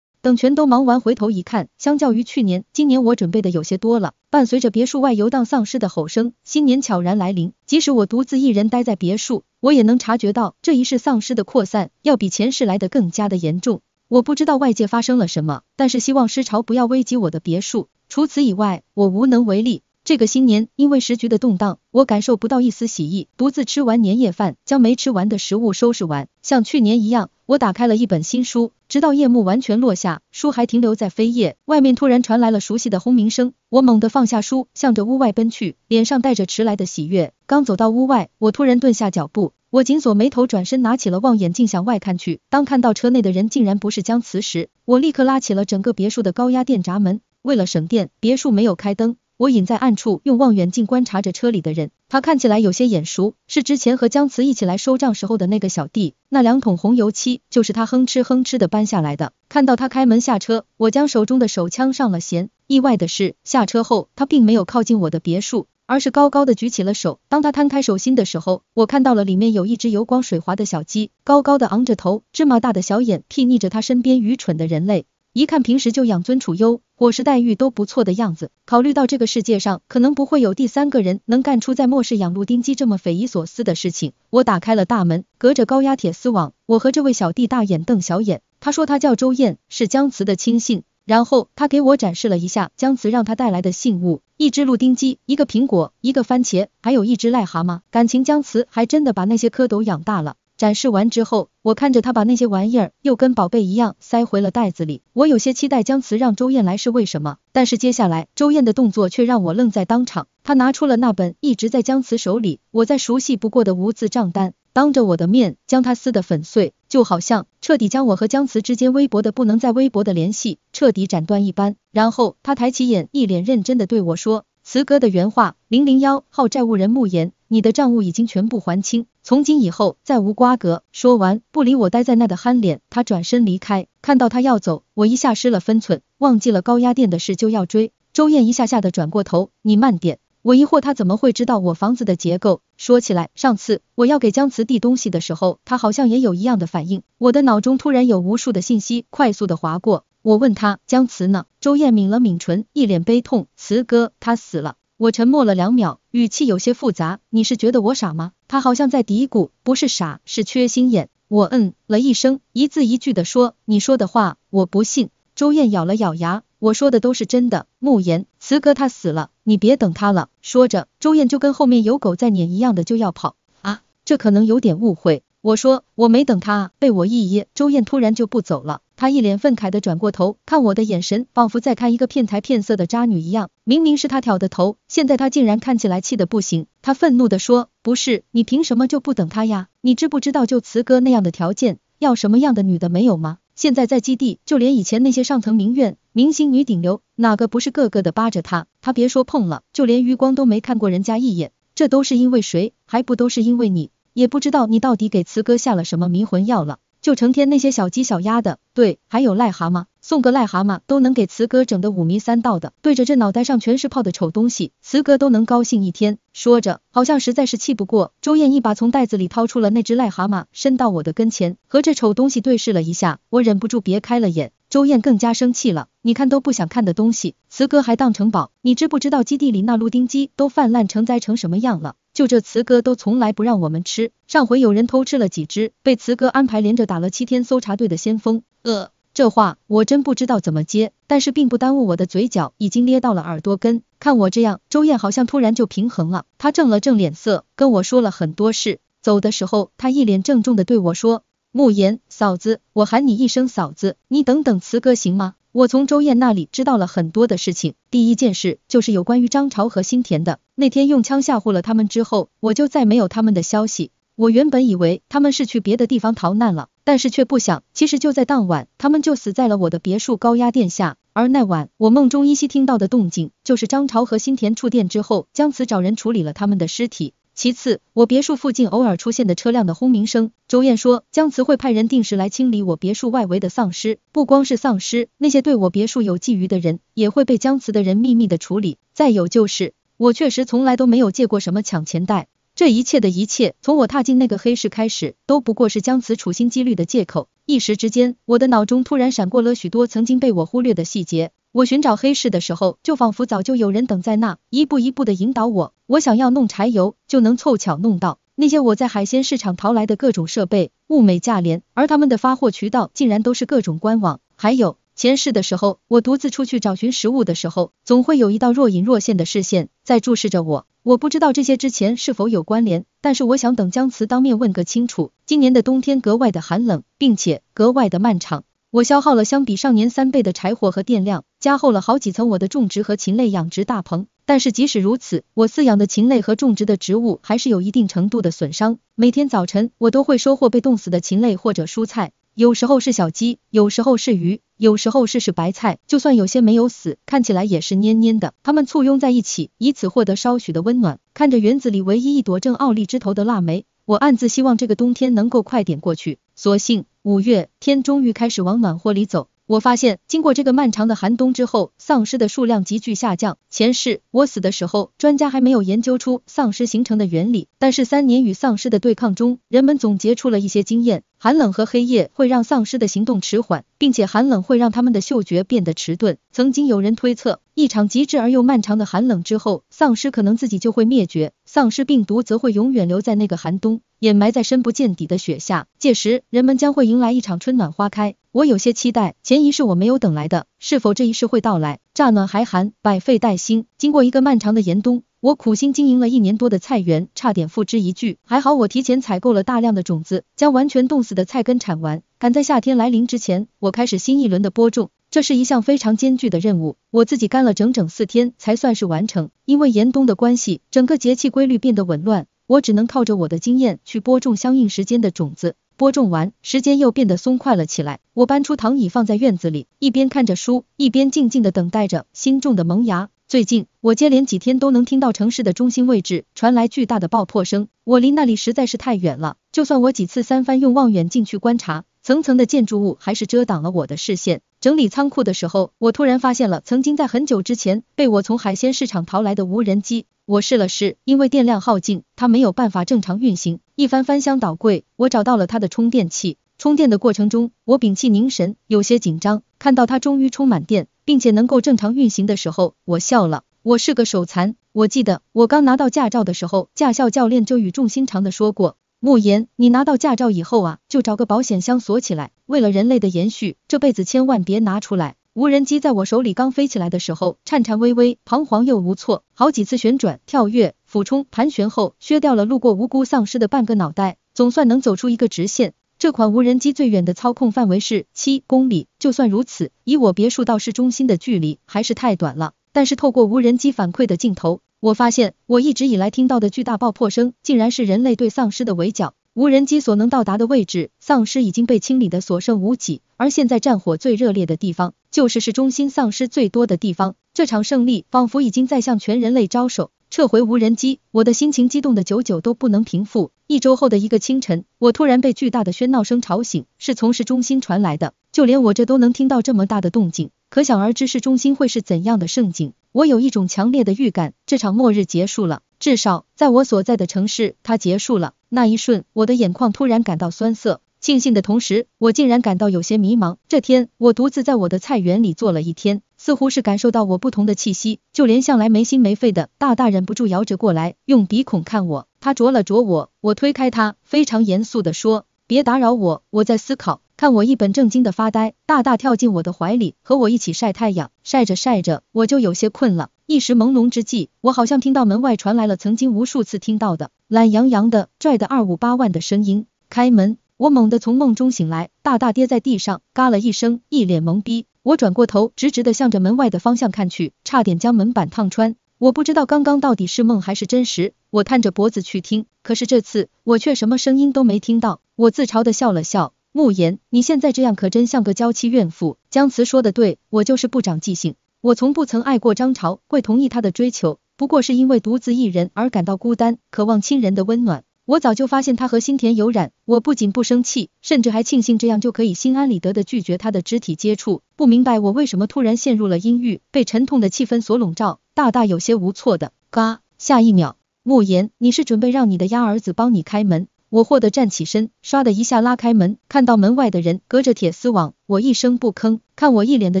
等全都忙完，回头一看，相较于去年，今年我准备的有些多了。伴随着别墅外游荡丧尸的吼声，新年悄然来临。即使我独自一人待在别墅，我也能察觉到这一世丧尸的扩散要比前世来得更加的严重。我不知道外界发生了什么，但是希望尸潮不要危及我的别墅。除此以外，我无能为力。这个新年因为时局的动荡，我感受不到一丝喜意。独自吃完年夜饭，将没吃完的食物收拾完，像去年一样，我打开了一本新书，直到夜幕完全落下，书还停留在扉页。外面突然传来了熟悉的轰鸣声，我猛地放下书，向着屋外奔去，脸上带着迟来的喜悦。刚走到屋外，我突然顿下脚步，我紧锁眉头，转身拿起了望远镜向外看去。当看到车内的人竟然不是姜慈时，我立刻拉起了整个别墅的高压电闸门。为了省电，别墅没有开灯。我隐在暗处，用望远镜观察着车里的人。他看起来有些眼熟，是之前和江慈一起来收账时候的那个小弟。那两桶红油漆就是他哼哧哼哧的搬下来的。看到他开门下车，我将手中的手枪上了弦。意外的是，下车后他并没有靠近我的别墅，而是高高的举起了手。当他摊开手心的时候，我看到了里面有一只油光水滑的小鸡，高高的昂着头，芝麻大的小眼睥睨着他身边愚蠢的人类。一看平时就养尊处优，伙食待遇都不错的样子。考虑到这个世界上可能不会有第三个人能干出在末世养鹿丁鸡这么匪夷所思的事情，我打开了大门，隔着高压铁丝网，我和这位小弟大眼瞪小眼。他说他叫周燕，是江慈的亲信。然后他给我展示了一下江慈让他带来的信物：一只鹿丁鸡，一个苹果，一个番茄，还有一只癞蛤蟆。感情江慈还真的把那些蝌蚪养大了。展示完之后，我看着他把那些玩意儿又跟宝贝一样塞回了袋子里，我有些期待姜辞让周燕来是为什么，但是接下来周燕的动作却让我愣在当场，他拿出了那本一直在姜辞手里，我再熟悉不过的无字账单，当着我的面将它撕得粉碎，就好像彻底将我和姜辞之间微薄的不能再微薄的联系彻底斩断一般，然后他抬起眼，一脸认真的对我说。慈哥的原话：零零幺号债务人慕言，你的账务已经全部还清，从今以后再无瓜葛。说完，不理我呆在那的憨脸，他转身离开。看到他要走，我一下失了分寸，忘记了高压电的事，就要追。周燕一下下的转过头，你慢点。我疑惑他怎么会知道我房子的结构。说起来，上次我要给江慈递东西的时候，他好像也有一样的反应。我的脑中突然有无数的信息快速的划过。我问他江慈呢？周燕抿了抿唇，一脸悲痛，慈哥他死了。我沉默了两秒，语气有些复杂，你是觉得我傻吗？他好像在嘀咕，不是傻，是缺心眼。我嗯了一声，一字一句的说，你说的话我不信。周燕咬了咬牙，我说的都是真的，慕言，慈哥他死了，你别等他了。说着，周燕就跟后面有狗在撵一样的就要跑。啊，这可能有点误会。我说我没等他，被我一噎，周燕突然就不走了。她一脸愤慨的转过头，看我的眼神，仿佛在看一个骗财骗色的渣女一样。明明是他挑的头，现在他竟然看起来气得不行。他愤怒的说：“不是，你凭什么就不等他呀？你知不知道，就慈哥那样的条件，要什么样的女的没有吗？现在在基地，就连以前那些上层名媛、明星女顶流，哪个不是个个的扒着他？他别说碰了，就连余光都没看过人家一眼。这都是因为谁？还不都是因为你？”也不知道你到底给慈哥下了什么迷魂药了，就成天那些小鸡小鸭的，对，还有癞蛤蟆，送个癞蛤蟆都能给慈哥整的五迷三道的，对着这脑袋上全是泡的丑东西，慈哥都能高兴一天。说着，好像实在是气不过，周燕一把从袋子里掏出了那只癞蛤蟆，伸到我的跟前，和这丑东西对视了一下，我忍不住别开了眼。周燕更加生气了，你看都不想看的东西，慈哥还当城堡，你知不知道基地里那陆丁鸡都泛滥成灾成什么样了？就这雌哥都从来不让我们吃，上回有人偷吃了几只，被雌哥安排连着打了七天搜查队的先锋。呃，这话我真不知道怎么接，但是并不耽误我的嘴角已经咧到了耳朵根。看我这样，周燕好像突然就平衡了。她正了正脸色，跟我说了很多事。走的时候，她一脸郑重的对我说：“慕言嫂子，我喊你一声嫂子，你等等雌哥行吗？”我从周燕那里知道了很多的事情。第一件事就是有关于张朝和新田的。那天用枪吓唬了他们之后，我就再没有他们的消息。我原本以为他们是去别的地方逃难了，但是却不想，其实就在当晚，他们就死在了我的别墅高压电下。而那晚我梦中依稀听到的动静，就是张朝和新田触电之后，江慈找人处理了他们的尸体。其次，我别墅附近偶尔出现的车辆的轰鸣声。周燕说，江慈会派人定时来清理我别墅外围的丧尸，不光是丧尸，那些对我别墅有觊觎的人，也会被江慈的人秘密的处理。再有就是，我确实从来都没有借过什么抢钱袋，这一切的一切，从我踏进那个黑市开始，都不过是江慈处心积虑的借口。一时之间，我的脑中突然闪过了许多曾经被我忽略的细节。我寻找黑市的时候，就仿佛早就有人等在那，一步一步的引导我。我想要弄柴油，就能凑巧弄到那些我在海鲜市场淘来的各种设备，物美价廉。而他们的发货渠道竟然都是各种官网。还有前世的时候，我独自出去找寻食物的时候，总会有一道若隐若现的视线在注视着我。我不知道这些之前是否有关联，但是我想等江慈当面问个清楚。今年的冬天格外的寒冷，并且格外的漫长。我消耗了相比上年三倍的柴火和电量，加厚了好几层我的种植和禽类养殖大棚。但是即使如此，我饲养的禽类和种植的植物还是有一定程度的损伤。每天早晨，我都会收获被冻死的禽类或者蔬菜，有时候是小鸡，有时候是鱼，有时候是是白菜。就算有些没有死，看起来也是蔫蔫的。它们簇拥在一起，以此获得稍许的温暖。看着园子里唯一一朵正傲立枝头的腊梅，我暗自希望这个冬天能够快点过去。索性。五月，天终于开始往暖和里走。我发现，经过这个漫长的寒冬之后，丧尸的数量急剧下降。前世我死的时候，专家还没有研究出丧尸形成的原理，但是三年与丧尸的对抗中，人们总结出了一些经验。寒冷和黑夜会让丧尸的行动迟缓，并且寒冷会让他们的嗅觉变得迟钝。曾经有人推测，一场极致而又漫长的寒冷之后，丧尸可能自己就会灭绝，丧尸病毒则会永远留在那个寒冬，掩埋在深不见底的雪下。届时，人们将会迎来一场春暖花开。我有些期待，前一世我没有等来的，是否这一世会到来？乍暖还寒，百废待兴。经过一个漫长的严冬，我苦心经营了一年多的菜园，差点付之一炬。还好我提前采购了大量的种子，将完全冻死的菜根铲完，赶在夏天来临之前，我开始新一轮的播种。这是一项非常艰巨的任务，我自己干了整整四天才算是完成。因为严冬的关系，整个节气规律变得紊乱，我只能靠着我的经验去播种相应时间的种子。播种完，时间又变得松快了起来。我搬出躺椅放在院子里，一边看着书，一边静静的等待着新种的萌芽。最近，我接连几天都能听到城市的中心位置传来巨大的爆破声，我离那里实在是太远了。就算我几次三番用望远镜去观察，层层的建筑物还是遮挡了我的视线。整理仓库的时候，我突然发现了曾经在很久之前被我从海鲜市场淘来的无人机。我试了试，因为电量耗尽，它没有办法正常运行。一番翻箱倒柜，我找到了它的充电器。充电的过程中，我屏气凝神，有些紧张。看到它终于充满电，并且能够正常运行的时候，我笑了。我是个手残。我记得我刚拿到驾照的时候，驾校教练就语重心长的说过：莫言，你拿到驾照以后啊，就找个保险箱锁起来，为了人类的延续，这辈子千万别拿出来。无人机在我手里刚飞起来的时候，颤颤巍巍，彷徨又无措，好几次旋转、跳跃、俯冲、盘旋后，削掉了路过无辜丧尸的半个脑袋，总算能走出一个直线。这款无人机最远的操控范围是七公里，就算如此，以我别墅到市中心的距离，还是太短了。但是透过无人机反馈的镜头，我发现我一直以来听到的巨大爆破声，竟然是人类对丧尸的围剿。无人机所能到达的位置，丧尸已经被清理的所剩无几，而现在战火最热烈的地方。就是市中心丧尸最多的地方，这场胜利仿佛已经在向全人类招手。撤回无人机，我的心情激动的久久都不能平复。一周后的一个清晨，我突然被巨大的喧闹声吵醒，是从市中心传来的，就连我这都能听到这么大的动静，可想而知市中心会是怎样的盛景。我有一种强烈的预感，这场末日结束了，至少在我所在的城市，它结束了。那一瞬，我的眼眶突然感到酸涩。庆幸的同时，我竟然感到有些迷茫。这天，我独自在我的菜园里坐了一天，似乎是感受到我不同的气息，就连向来没心没肺的大大忍不住摇着过来，用鼻孔看我。他啄了啄我，我推开他，非常严肃地说：“别打扰我，我在思考。”看我一本正经的发呆，大大跳进我的怀里，和我一起晒太阳。晒着晒着，我就有些困了，一时朦胧之际，我好像听到门外传来了曾经无数次听到的懒洋洋的拽的二五八万的声音，开门。我猛地从梦中醒来，大大跌在地上，嘎了一声，一脸懵逼。我转过头，直直的向着门外的方向看去，差点将门板烫穿。我不知道刚刚到底是梦还是真实。我探着脖子去听，可是这次我却什么声音都没听到。我自嘲的笑了笑。慕言，你现在这样可真像个娇妻怨妇。江慈说的对，我就是不长记性。我从不曾爱过张朝，会同意他的追求，不过是因为独自一人而感到孤单，渴望亲人的温暖。我早就发现他和新田有染，我不仅不生气，甚至还庆幸这样就可以心安理得的拒绝他的肢体接触。不明白我为什么突然陷入了阴郁，被沉痛的气氛所笼罩，大大有些无措的。嘎，下一秒，莫言，你是准备让你的鸭儿子帮你开门？我霍的站起身，唰的一下拉开门，看到门外的人隔着铁丝网，我一声不吭，看我一脸的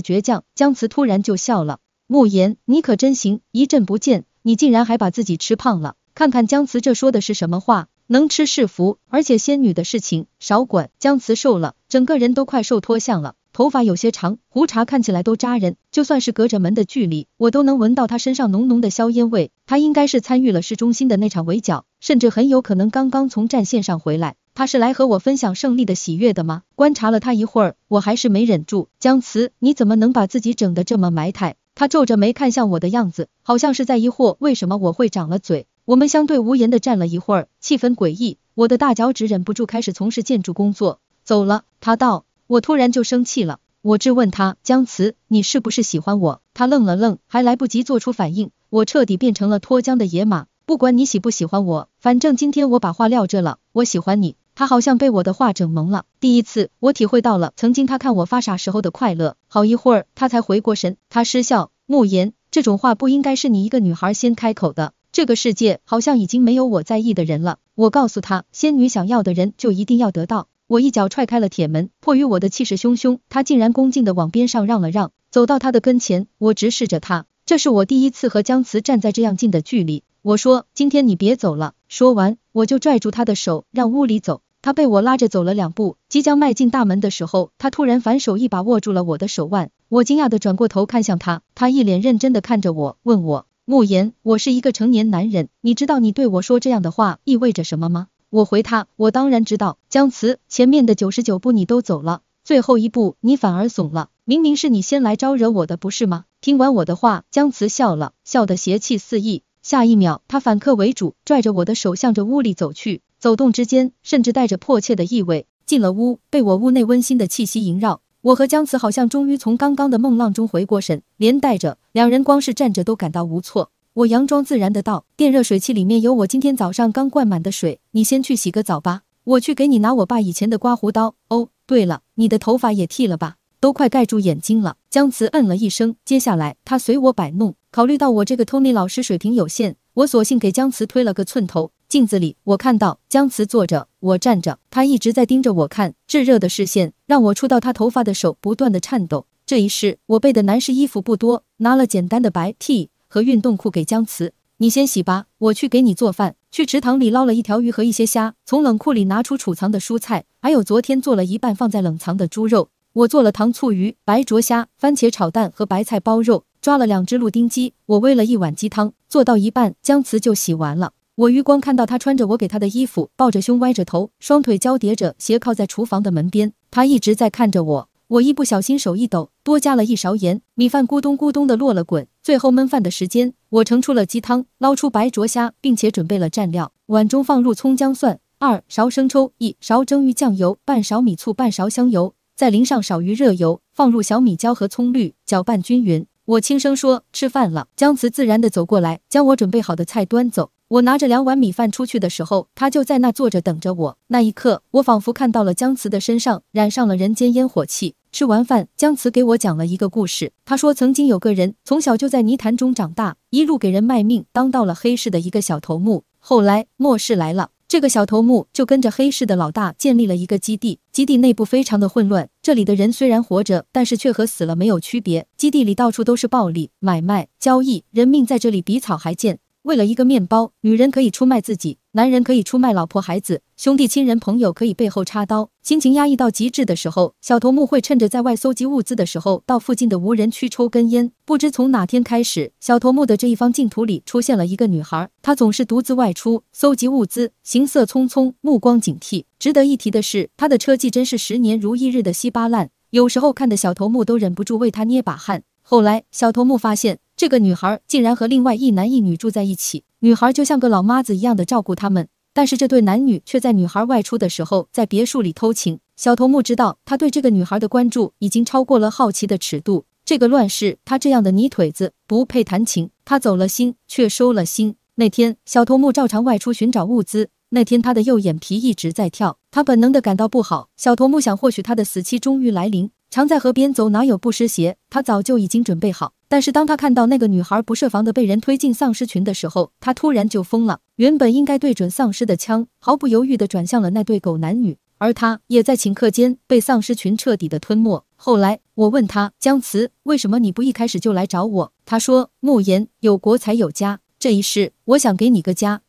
倔强，江慈突然就笑了。莫言，你可真行，一阵不见，你竟然还把自己吃胖了。看看江慈这说的是什么话？能吃是福，而且仙女的事情少管。江慈瘦了，整个人都快瘦脱相了，头发有些长，胡茬看起来都扎人。就算是隔着门的距离，我都能闻到他身上浓浓的硝烟味。他应该是参与了市中心的那场围剿，甚至很有可能刚刚从战线上回来。他是来和我分享胜利的喜悦的吗？观察了他一会儿，我还是没忍住，江慈，你怎么能把自己整的这么埋汰？他皱着眉看向我的样子，好像是在疑惑为什么我会长了嘴。我们相对无言的站了一会儿，气氛诡异。我的大脚趾忍不住开始从事建筑工作。走了，他道。我突然就生气了，我质问他，江慈，你是不是喜欢我？他愣了愣，还来不及做出反应。我彻底变成了脱缰的野马，不管你喜不喜欢我，反正今天我把话撂这了，我喜欢你。他好像被我的话整懵了。第一次，我体会到了曾经他看我发傻时候的快乐。好一会儿，他才回过神，他失笑，慕言，这种话不应该是你一个女孩先开口的。这个世界好像已经没有我在意的人了。我告诉他，仙女想要的人就一定要得到。我一脚踹开了铁门，迫于我的气势汹汹，他竟然恭敬的往边上让了让。走到他的跟前，我直视着他，这是我第一次和江慈站在这样近的距离。我说，今天你别走了。说完，我就拽住他的手，让屋里走。他被我拉着走了两步，即将迈进大门的时候，他突然反手一把握住了我的手腕。我惊讶的转过头看向他，他一脸认真的看着我，问我。慕言，我是一个成年男人，你知道你对我说这样的话意味着什么吗？我回他，我当然知道。江慈，前面的九十九步你都走了，最后一步你反而怂了，明明是你先来招惹我的，不是吗？听完我的话，江慈笑了，笑得邪气四溢。下一秒，他反客为主，拽着我的手向着屋里走去，走动之间甚至带着迫切的意味。进了屋，被我屋内温馨的气息萦绕。我和江慈好像终于从刚刚的梦浪中回过神，连带着两人光是站着都感到无措。我佯装自然的道：“电热水器里面有我今天早上刚灌满的水，你先去洗个澡吧，我去给你拿我爸以前的刮胡刀。”哦，对了，你的头发也剃了吧，都快盖住眼睛了。江慈嗯了一声，接下来他随我摆弄。考虑到我这个 Tony 老师水平有限，我索性给江慈推了个寸头。镜子里，我看到江慈坐着，我站着，他一直在盯着我看，炙热的视线让我触到他头发的手不断的颤抖。这一世我备的男士衣服不多，拿了简单的白 T 和运动裤给江慈。你先洗吧，我去给你做饭。去池塘里捞了一条鱼和一些虾，从冷库里拿出储藏的蔬菜，还有昨天做了一半放在冷藏的猪肉。我做了糖醋鱼、白灼虾、番茄炒蛋和白菜包肉，抓了两只鹿丁鸡，我喂了一碗鸡汤。做到一半，江慈就洗完了。我余光看到他穿着我给他的衣服，抱着胸，歪着头，双腿交叠着斜靠在厨房的门边。他一直在看着我。我一不小心手一抖，多加了一勺盐，米饭咕咚咕咚的落了滚。最后焖饭的时间，我盛出了鸡汤，捞出白灼虾，并且准备了蘸料。碗中放入葱姜蒜，二勺生抽，一勺蒸鱼酱油，半勺米醋，半勺香油，再淋上少许热油，放入小米椒和葱绿，搅拌均匀。我轻声说：“吃饭了。”姜慈自然的走过来，将我准备好的菜端走。我拿着两碗米饭出去的时候，他就在那坐着等着我。那一刻，我仿佛看到了姜慈的身上染上了人间烟火气。吃完饭，姜慈给我讲了一个故事。他说，曾经有个人从小就在泥潭中长大，一路给人卖命，当到了黑市的一个小头目。后来末世来了，这个小头目就跟着黑市的老大建立了一个基地。基地内部非常的混乱，这里的人虽然活着，但是却和死了没有区别。基地里到处都是暴力、买卖、交易，人命在这里比草还贱。为了一个面包，女人可以出卖自己，男人可以出卖老婆、孩子、兄弟、亲人、朋友，可以背后插刀。心情压抑到极致的时候，小头目会趁着在外搜集物资的时候，到附近的无人区抽根烟。不知从哪天开始，小头目的这一方净土里出现了一个女孩，她总是独自外出搜集物资，行色匆匆，目光警惕。值得一提的是，她的车技真是十年如一日的稀巴烂，有时候看的小头目都忍不住为她捏把汗。后来，小头目发现。这个女孩竟然和另外一男一女住在一起，女孩就像个老妈子一样的照顾他们，但是这对男女却在女孩外出的时候在别墅里偷情。小头目知道他对这个女孩的关注已经超过了好奇的尺度。这个乱世，他这样的泥腿子不配谈情。他走了心，却收了心。那天，小头目照常外出寻找物资。那天，他的右眼皮一直在跳，他本能的感到不好。小头目想，或许他的死期终于来临。常在河边走，哪有不湿鞋？他早就已经准备好。但是当他看到那个女孩不设防的被人推进丧尸群的时候，他突然就疯了。原本应该对准丧尸的枪，毫不犹豫地转向了那对狗男女，而他也在顷刻间被丧尸群彻底的吞没。后来我问他江慈，为什么你不一开始就来找我？他说：慕言有国才有家，这一世我想给你个家。